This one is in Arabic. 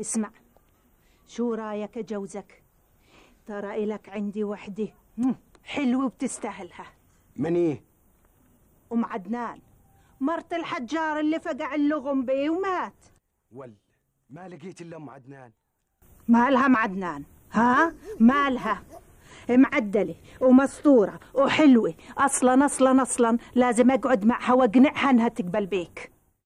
اسمع شو رايك اجوزك ترى إلك عندي وحدة حلوة وبتستاهلها من ايه أم عدنان مرت الحجار اللي فقع اللغم بيه ومات ول ما لقيت الا ام عدنان مالها ام عدنان ها مالها معدلة ومسطورة وحلوة أصلا أصلا أصلا لازم أقعد معها وأقنعها إنها تقبل بيك